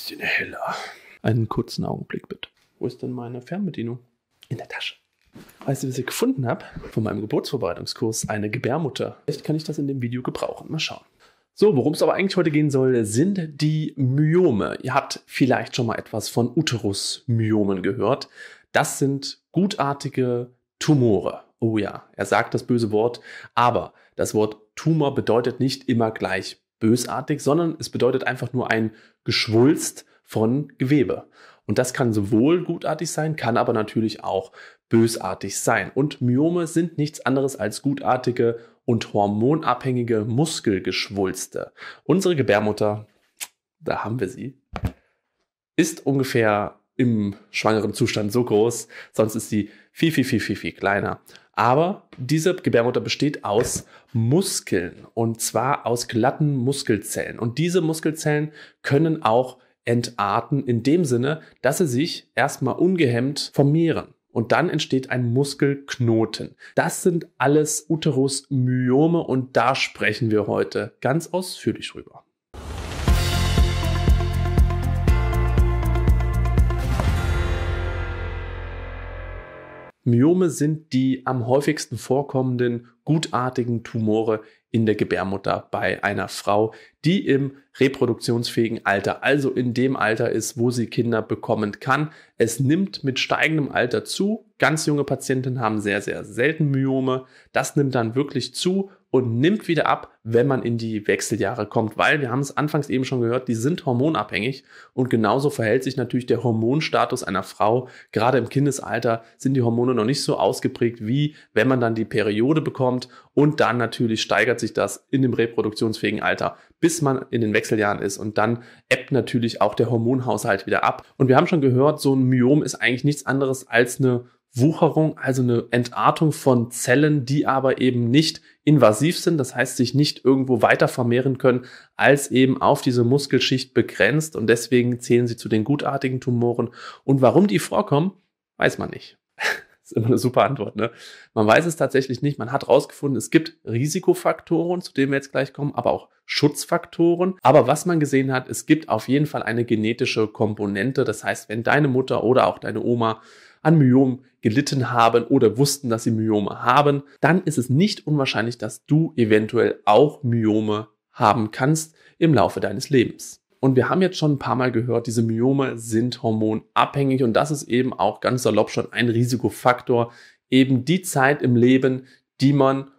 bisschen heller. Einen kurzen Augenblick bitte. Wo ist denn meine Fernbedienung? In der Tasche. Weißt du, was ich gefunden habe? Von meinem Geburtsvorbereitungskurs eine Gebärmutter. Vielleicht kann ich das in dem Video gebrauchen. Mal schauen. So, worum es aber eigentlich heute gehen soll, sind die Myome. Ihr habt vielleicht schon mal etwas von Uterusmyomen gehört. Das sind gutartige Tumore. Oh ja, er sagt das böse Wort, aber das Wort Tumor bedeutet nicht immer gleich bösartig, sondern es bedeutet einfach nur ein Geschwulst von Gewebe. Und das kann sowohl gutartig sein, kann aber natürlich auch bösartig sein. Und Myome sind nichts anderes als gutartige und hormonabhängige Muskelgeschwulste. Unsere Gebärmutter, da haben wir sie, ist ungefähr im schwangeren Zustand so groß, sonst ist sie viel, viel, viel, viel, viel kleiner. Aber diese Gebärmutter besteht aus Muskeln und zwar aus glatten Muskelzellen. Und diese Muskelzellen können auch entarten in dem Sinne, dass sie sich erstmal ungehemmt vermehren. Und dann entsteht ein Muskelknoten. Das sind alles Uterusmyome und da sprechen wir heute ganz ausführlich drüber. Myome sind die am häufigsten vorkommenden gutartigen Tumore in der Gebärmutter bei einer Frau, die im reproduktionsfähigen Alter, also in dem Alter ist, wo sie Kinder bekommen kann. Es nimmt mit steigendem Alter zu. Ganz junge Patienten haben sehr, sehr selten Myome. Das nimmt dann wirklich zu und nimmt wieder ab, wenn man in die Wechseljahre kommt, weil wir haben es anfangs eben schon gehört, die sind hormonabhängig und genauso verhält sich natürlich der Hormonstatus einer Frau. Gerade im Kindesalter sind die Hormone noch nicht so ausgeprägt, wie wenn man dann die Periode bekommt und dann natürlich steigert sich das in dem reproduktionsfähigen Alter, bis man in den Wechseljahren ist und dann ebbt natürlich auch der Hormonhaushalt wieder ab. Und wir haben schon gehört, so ein Myom ist eigentlich nichts anderes als eine Wucherung, also eine Entartung von Zellen, die aber eben nicht invasiv sind, das heißt sich nicht irgendwo weiter vermehren können, als eben auf diese Muskelschicht begrenzt und deswegen zählen sie zu den gutartigen Tumoren. Und warum die vorkommen, weiß man nicht. Das ist immer eine super Antwort, ne? Man weiß es tatsächlich nicht. Man hat rausgefunden, es gibt Risikofaktoren, zu denen wir jetzt gleich kommen, aber auch Schutzfaktoren. Aber was man gesehen hat, es gibt auf jeden Fall eine genetische Komponente. Das heißt, wenn deine Mutter oder auch deine Oma an Myomen gelitten haben oder wussten, dass sie Myome haben, dann ist es nicht unwahrscheinlich, dass du eventuell auch Myome haben kannst im Laufe deines Lebens. Und wir haben jetzt schon ein paar Mal gehört, diese Myome sind hormonabhängig und das ist eben auch ganz salopp schon ein Risikofaktor, eben die Zeit im Leben, die man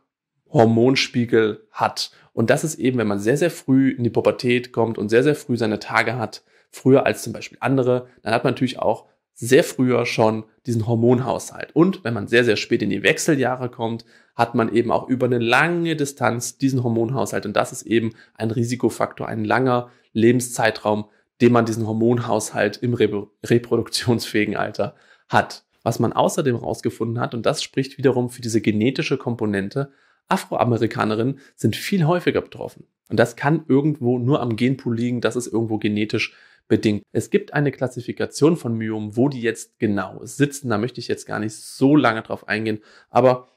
Hormonspiegel hat. Und das ist eben, wenn man sehr, sehr früh in die Pubertät kommt und sehr, sehr früh seine Tage hat, früher als zum Beispiel andere, dann hat man natürlich auch sehr früher schon diesen Hormonhaushalt. Und wenn man sehr, sehr spät in die Wechseljahre kommt, hat man eben auch über eine lange Distanz diesen Hormonhaushalt. Und das ist eben ein Risikofaktor, ein langer Lebenszeitraum, den man diesen Hormonhaushalt im reproduktionsfähigen Alter hat. Was man außerdem herausgefunden hat, und das spricht wiederum für diese genetische Komponente, Afroamerikanerinnen sind viel häufiger betroffen. Und das kann irgendwo nur am Genpool liegen, dass es irgendwo genetisch bedingt. Es gibt eine Klassifikation von Myomen, wo die jetzt genau sitzen. Da möchte ich jetzt gar nicht so lange drauf eingehen, aber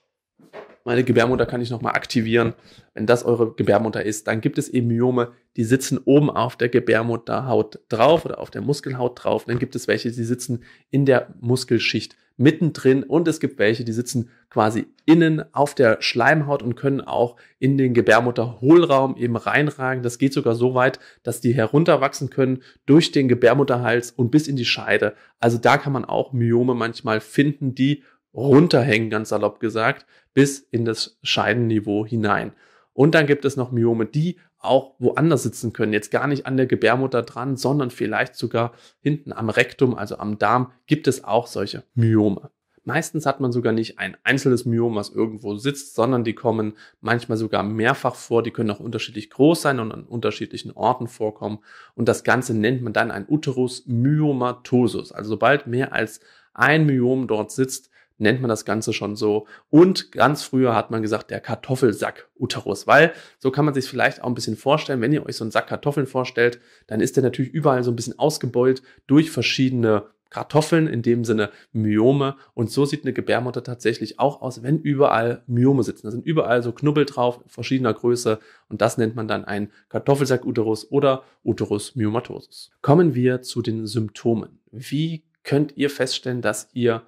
meine Gebärmutter kann ich nochmal aktivieren. Wenn das eure Gebärmutter ist, dann gibt es eben Myome, die sitzen oben auf der Gebärmutterhaut drauf oder auf der Muskelhaut drauf. Dann gibt es welche, die sitzen in der Muskelschicht mittendrin und es gibt welche, die sitzen quasi innen auf der Schleimhaut und können auch in den Gebärmutterhohlraum eben reinragen. Das geht sogar so weit, dass die herunterwachsen können durch den Gebärmutterhals und bis in die Scheide. Also da kann man auch Myome manchmal finden, die runterhängen, ganz salopp gesagt, bis in das Scheidenniveau hinein. Und dann gibt es noch Myome, die auch woanders sitzen können, jetzt gar nicht an der Gebärmutter dran, sondern vielleicht sogar hinten am Rektum, also am Darm, gibt es auch solche Myome. Meistens hat man sogar nicht ein einzelnes Myom, was irgendwo sitzt, sondern die kommen manchmal sogar mehrfach vor. Die können auch unterschiedlich groß sein und an unterschiedlichen Orten vorkommen. Und das Ganze nennt man dann ein Uterus myomatosus. Also sobald mehr als ein Myom dort sitzt, nennt man das Ganze schon so. Und ganz früher hat man gesagt, der Kartoffelsack-Uterus, weil so kann man sich vielleicht auch ein bisschen vorstellen, wenn ihr euch so einen Sack Kartoffeln vorstellt, dann ist der natürlich überall so ein bisschen ausgebeult durch verschiedene Kartoffeln, in dem Sinne Myome. Und so sieht eine Gebärmutter tatsächlich auch aus, wenn überall Myome sitzen. Da sind überall so Knubbel drauf, verschiedener Größe. Und das nennt man dann einen Kartoffelsack-Uterus oder Uterus myomatosis Kommen wir zu den Symptomen. Wie könnt ihr feststellen, dass ihr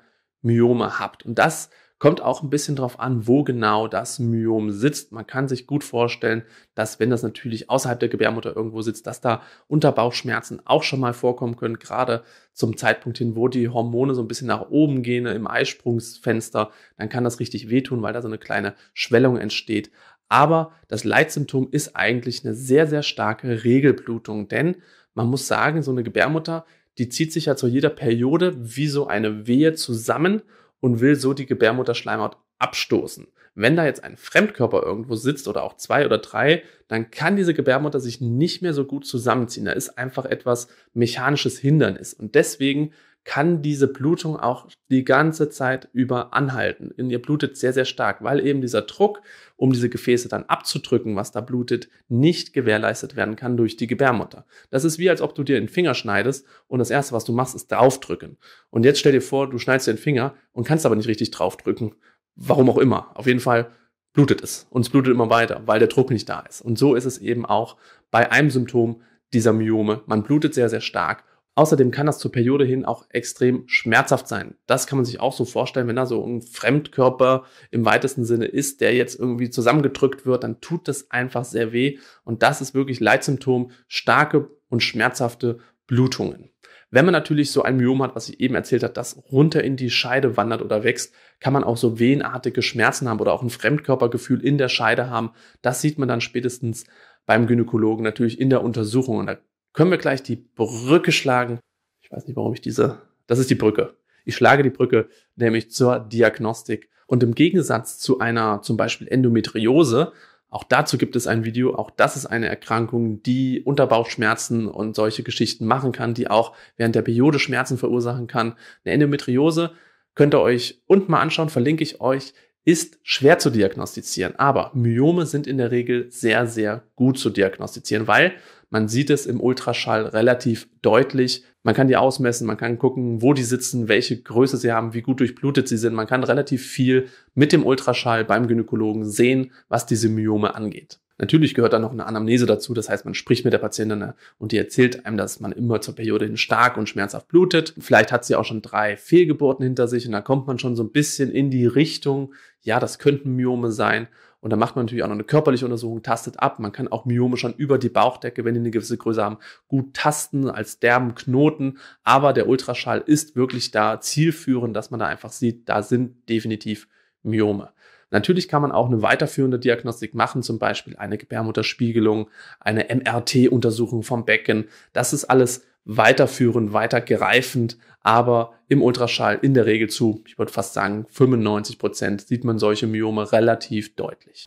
Myome habt. Und das kommt auch ein bisschen drauf an, wo genau das Myom sitzt. Man kann sich gut vorstellen, dass wenn das natürlich außerhalb der Gebärmutter irgendwo sitzt, dass da Unterbauchschmerzen auch schon mal vorkommen können, gerade zum Zeitpunkt hin, wo die Hormone so ein bisschen nach oben gehen im Eisprungsfenster, dann kann das richtig wehtun, weil da so eine kleine Schwellung entsteht. Aber das Leitsymptom ist eigentlich eine sehr, sehr starke Regelblutung, denn man muss sagen, so eine Gebärmutter, die zieht sich ja halt zu jeder Periode wie so eine Wehe zusammen und will so die Gebärmutterschleimhaut abstoßen. Wenn da jetzt ein Fremdkörper irgendwo sitzt oder auch zwei oder drei, dann kann diese Gebärmutter sich nicht mehr so gut zusammenziehen. Da ist einfach etwas mechanisches Hindernis. Und deswegen kann diese Blutung auch die ganze Zeit über anhalten. Und ihr blutet sehr, sehr stark, weil eben dieser Druck, um diese Gefäße dann abzudrücken, was da blutet, nicht gewährleistet werden kann durch die Gebärmutter. Das ist wie, als ob du dir den Finger schneidest und das Erste, was du machst, ist draufdrücken. Und jetzt stell dir vor, du schneidest dir den Finger und kannst aber nicht richtig draufdrücken. Warum auch immer. Auf jeden Fall blutet es. Und es blutet immer weiter, weil der Druck nicht da ist. Und so ist es eben auch bei einem Symptom dieser Myome. Man blutet sehr, sehr stark Außerdem kann das zur Periode hin auch extrem schmerzhaft sein. Das kann man sich auch so vorstellen, wenn da so ein Fremdkörper im weitesten Sinne ist, der jetzt irgendwie zusammengedrückt wird, dann tut das einfach sehr weh. Und das ist wirklich Leitsymptom, starke und schmerzhafte Blutungen. Wenn man natürlich so ein Myom hat, was ich eben erzählt habe, das runter in die Scheide wandert oder wächst, kann man auch so wehenartige Schmerzen haben oder auch ein Fremdkörpergefühl in der Scheide haben. Das sieht man dann spätestens beim Gynäkologen natürlich in der Untersuchung. Und da können wir gleich die Brücke schlagen. Ich weiß nicht, warum ich diese. Das ist die Brücke. Ich schlage die Brücke nämlich zur Diagnostik. Und im Gegensatz zu einer zum Beispiel Endometriose, auch dazu gibt es ein Video, auch das ist eine Erkrankung, die Unterbauchschmerzen und solche Geschichten machen kann, die auch während der Periode Schmerzen verursachen kann. Eine Endometriose könnt ihr euch unten mal anschauen, verlinke ich euch, ist schwer zu diagnostizieren, aber Myome sind in der Regel sehr, sehr gut zu diagnostizieren, weil man sieht es im Ultraschall relativ deutlich. Man kann die ausmessen, man kann gucken, wo die sitzen, welche Größe sie haben, wie gut durchblutet sie sind. Man kann relativ viel mit dem Ultraschall beim Gynäkologen sehen, was diese Myome angeht. Natürlich gehört dann noch eine Anamnese dazu, das heißt, man spricht mit der Patientin äh, und die erzählt einem, dass man immer zur Periode hin stark und schmerzhaft blutet. Vielleicht hat sie auch schon drei Fehlgeburten hinter sich und da kommt man schon so ein bisschen in die Richtung, ja, das könnten Myome sein. Und dann macht man natürlich auch noch eine körperliche Untersuchung, tastet ab. Man kann auch Myome schon über die Bauchdecke, wenn die eine gewisse Größe haben, gut tasten als derben Knoten. Aber der Ultraschall ist wirklich da zielführend, dass man da einfach sieht, da sind definitiv Myome. Natürlich kann man auch eine weiterführende Diagnostik machen, zum Beispiel eine Gebärmutterspiegelung, eine MRT-Untersuchung vom Becken. Das ist alles weiterführend, weiter greifend, aber im Ultraschall in der Regel zu, ich würde fast sagen 95 Prozent, sieht man solche Myome relativ deutlich.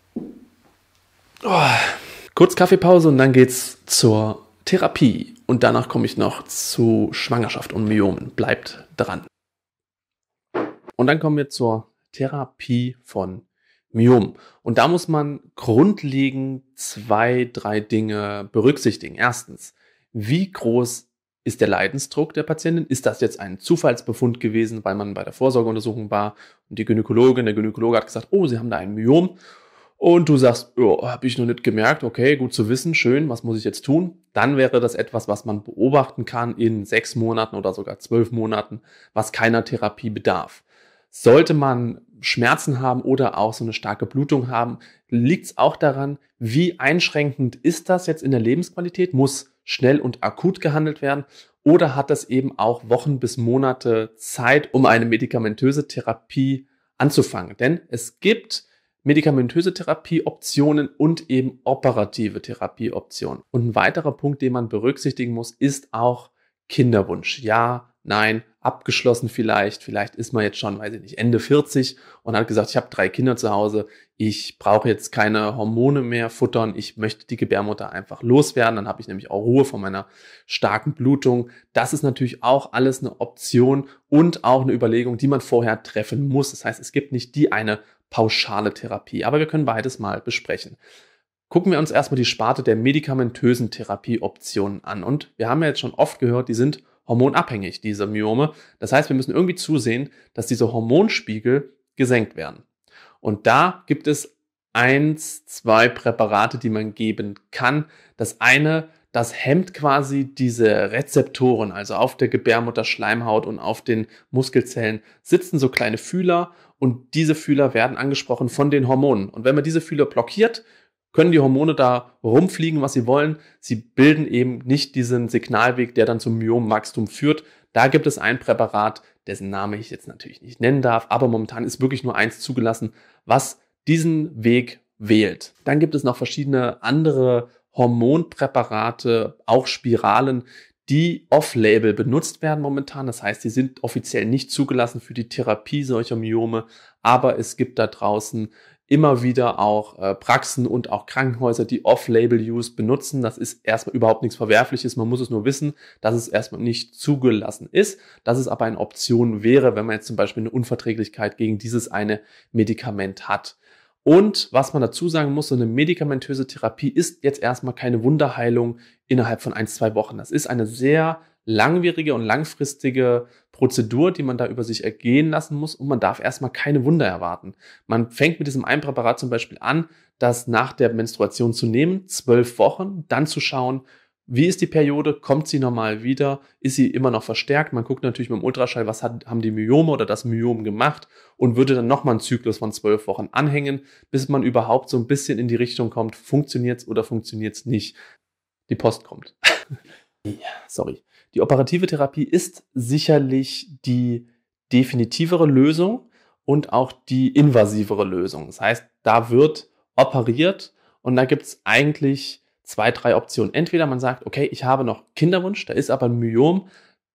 Oh. Kurz Kaffeepause und dann geht's zur Therapie und danach komme ich noch zu Schwangerschaft und Myomen. Bleibt dran. Und dann kommen wir zur Therapie von Myomen. Und da muss man grundlegend zwei, drei Dinge berücksichtigen. Erstens, wie groß ist der Leidensdruck der Patientin, ist das jetzt ein Zufallsbefund gewesen, weil man bei der Vorsorgeuntersuchung war und die Gynäkologin, der Gynäkologe hat gesagt, oh, sie haben da ein Myom. Und du sagst, oh, habe ich noch nicht gemerkt, okay, gut zu wissen, schön, was muss ich jetzt tun? Dann wäre das etwas, was man beobachten kann in sechs Monaten oder sogar zwölf Monaten, was keiner Therapie bedarf. Sollte man Schmerzen haben oder auch so eine starke Blutung haben, liegt es auch daran, wie einschränkend ist das jetzt in der Lebensqualität? Muss schnell und akut gehandelt werden? Oder hat das eben auch Wochen bis Monate Zeit, um eine medikamentöse Therapie anzufangen? Denn es gibt medikamentöse Therapieoptionen und eben operative Therapieoptionen. Und ein weiterer Punkt, den man berücksichtigen muss, ist auch Kinderwunsch. Ja, Nein, abgeschlossen vielleicht. Vielleicht ist man jetzt schon, weiß ich nicht, Ende 40 und hat gesagt, ich habe drei Kinder zu Hause, ich brauche jetzt keine Hormone mehr futtern, ich möchte die Gebärmutter einfach loswerden, dann habe ich nämlich auch Ruhe von meiner starken Blutung. Das ist natürlich auch alles eine Option und auch eine Überlegung, die man vorher treffen muss. Das heißt, es gibt nicht die eine pauschale Therapie, aber wir können beides mal besprechen gucken wir uns erstmal die Sparte der medikamentösen Therapieoptionen an. Und wir haben ja jetzt schon oft gehört, die sind hormonabhängig, diese Myome. Das heißt, wir müssen irgendwie zusehen, dass diese Hormonspiegel gesenkt werden. Und da gibt es eins, zwei Präparate, die man geben kann. Das eine, das hemmt quasi diese Rezeptoren, also auf der Gebärmutter, Schleimhaut und auf den Muskelzellen sitzen so kleine Fühler und diese Fühler werden angesprochen von den Hormonen. Und wenn man diese Fühler blockiert, können die Hormone da rumfliegen, was sie wollen. Sie bilden eben nicht diesen Signalweg, der dann zum Myomwachstum führt. Da gibt es ein Präparat, dessen Name ich jetzt natürlich nicht nennen darf, aber momentan ist wirklich nur eins zugelassen, was diesen Weg wählt. Dann gibt es noch verschiedene andere Hormonpräparate, auch Spiralen, die off-label benutzt werden momentan. Das heißt, die sind offiziell nicht zugelassen für die Therapie solcher Myome, aber es gibt da draußen immer wieder auch äh, Praxen und auch Krankenhäuser, die Off-Label-Use benutzen. Das ist erstmal überhaupt nichts Verwerfliches. Man muss es nur wissen, dass es erstmal nicht zugelassen ist, dass es aber eine Option wäre, wenn man jetzt zum Beispiel eine Unverträglichkeit gegen dieses eine Medikament hat. Und was man dazu sagen muss, so eine medikamentöse Therapie ist jetzt erstmal keine Wunderheilung innerhalb von ein, zwei Wochen. Das ist eine sehr langwierige und langfristige Prozedur, die man da über sich ergehen lassen muss und man darf erstmal keine Wunder erwarten. Man fängt mit diesem Einpräparat zum Beispiel an, das nach der Menstruation zu nehmen, zwölf Wochen, dann zu schauen, wie ist die Periode? Kommt sie normal wieder? Ist sie immer noch verstärkt? Man guckt natürlich mit dem Ultraschall, was hat, haben die Myome oder das Myom gemacht und würde dann nochmal einen Zyklus von zwölf Wochen anhängen, bis man überhaupt so ein bisschen in die Richtung kommt, funktioniert es oder funktioniert es nicht? Die Post kommt. sorry. Die operative Therapie ist sicherlich die definitivere Lösung und auch die invasivere Lösung. Das heißt, da wird operiert und da gibt es eigentlich zwei, drei Optionen. Entweder man sagt, okay, ich habe noch Kinderwunsch, da ist aber ein Myom,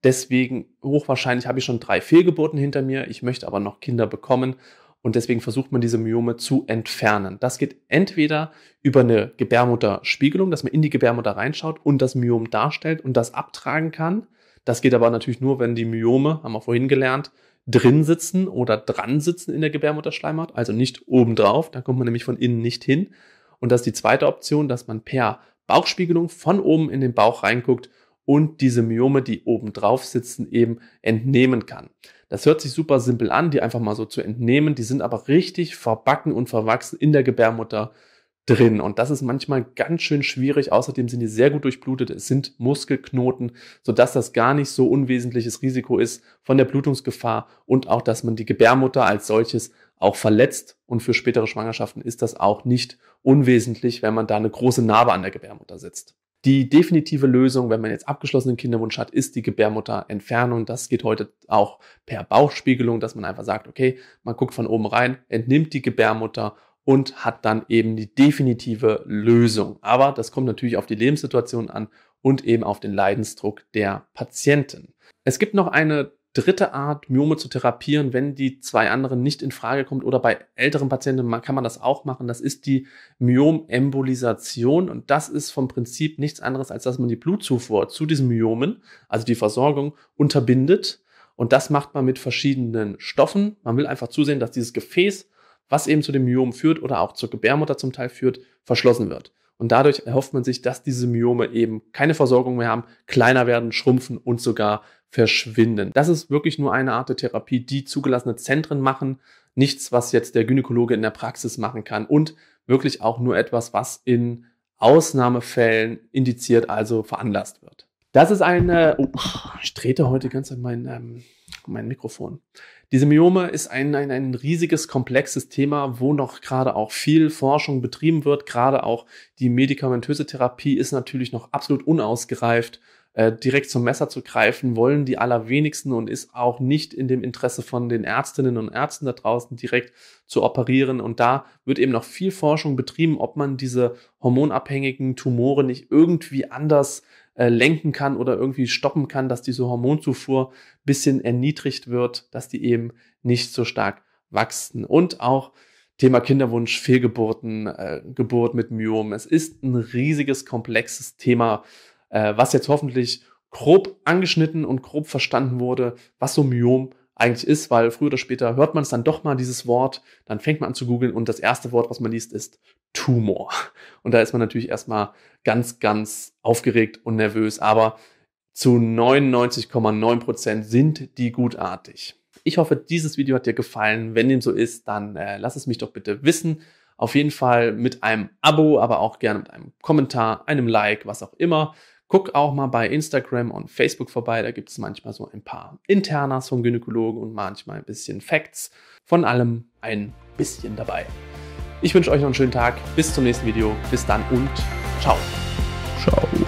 deswegen hochwahrscheinlich habe ich schon drei Fehlgeburten hinter mir, ich möchte aber noch Kinder bekommen und deswegen versucht man diese Myome zu entfernen. Das geht entweder über eine Gebärmutterspiegelung, dass man in die Gebärmutter reinschaut und das Myom darstellt und das abtragen kann. Das geht aber natürlich nur, wenn die Myome, haben wir vorhin gelernt, drin sitzen oder dran sitzen in der Gebärmutterschleimhaut, also nicht obendrauf, da kommt man nämlich von innen nicht hin. Und das ist die zweite Option, dass man per Bauchspiegelung von oben in den Bauch reinguckt und diese Myome, die obendrauf sitzen, eben entnehmen kann. Das hört sich super simpel an, die einfach mal so zu entnehmen. Die sind aber richtig verbacken und verwachsen in der Gebärmutter drin. Und das ist manchmal ganz schön schwierig. Außerdem sind die sehr gut durchblutet. Es sind Muskelknoten, sodass das gar nicht so unwesentliches Risiko ist von der Blutungsgefahr und auch, dass man die Gebärmutter als solches auch verletzt. Und für spätere Schwangerschaften ist das auch nicht unwesentlich, wenn man da eine große Narbe an der Gebärmutter setzt. Die definitive Lösung, wenn man jetzt abgeschlossenen Kinderwunsch hat, ist die Gebärmutterentfernung. Das geht heute auch per Bauchspiegelung, dass man einfach sagt, okay, man guckt von oben rein, entnimmt die Gebärmutter und hat dann eben die definitive Lösung. Aber das kommt natürlich auf die Lebenssituation an und eben auf den Leidensdruck der Patienten. Es gibt noch eine dritte Art, Myome zu therapieren, wenn die zwei anderen nicht in Frage kommt oder bei älteren Patienten kann man das auch machen. Das ist die Myomembolisation und das ist vom Prinzip nichts anderes, als dass man die Blutzufuhr zu diesen Myomen, also die Versorgung, unterbindet. Und das macht man mit verschiedenen Stoffen. Man will einfach zusehen, dass dieses Gefäß, was eben zu dem Myom führt oder auch zur Gebärmutter zum Teil führt, verschlossen wird. Und dadurch erhofft man sich, dass diese Myome eben keine Versorgung mehr haben, kleiner werden, schrumpfen und sogar verschwinden. Das ist wirklich nur eine Art der Therapie, die zugelassene Zentren machen. Nichts, was jetzt der Gynäkologe in der Praxis machen kann und wirklich auch nur etwas, was in Ausnahmefällen indiziert, also veranlasst wird. Das ist eine, oh, ich trete heute ganz an mein, ähm, mein Mikrofon. Diese Myome ist ein, ein, ein riesiges, komplexes Thema, wo noch gerade auch viel Forschung betrieben wird. Gerade auch die medikamentöse Therapie ist natürlich noch absolut unausgereift äh, direkt zum Messer zu greifen, wollen die allerwenigsten und ist auch nicht in dem Interesse von den Ärztinnen und Ärzten da draußen direkt zu operieren. Und da wird eben noch viel Forschung betrieben, ob man diese hormonabhängigen Tumore nicht irgendwie anders äh, lenken kann oder irgendwie stoppen kann, dass diese Hormonzufuhr bisschen erniedrigt wird, dass die eben nicht so stark wachsen. Und auch Thema Kinderwunsch, Fehlgeburten, äh, Geburt mit Myom. Es ist ein riesiges, komplexes Thema, äh, was jetzt hoffentlich grob angeschnitten und grob verstanden wurde, was so Myom eigentlich ist, weil früher oder später hört man es dann doch mal, dieses Wort, dann fängt man an zu googeln und das erste Wort, was man liest, ist Tumor. Und da ist man natürlich erstmal ganz, ganz aufgeregt und nervös, aber zu 99,9% Prozent sind die gutartig. Ich hoffe, dieses Video hat dir gefallen. Wenn dem so ist, dann äh, lass es mich doch bitte wissen. Auf jeden Fall mit einem Abo, aber auch gerne mit einem Kommentar, einem Like, was auch immer. Guck auch mal bei Instagram und Facebook vorbei, da gibt es manchmal so ein paar Internas vom Gynäkologen und manchmal ein bisschen Facts. Von allem ein bisschen dabei. Ich wünsche euch noch einen schönen Tag, bis zum nächsten Video, bis dann und ciao. Ciao.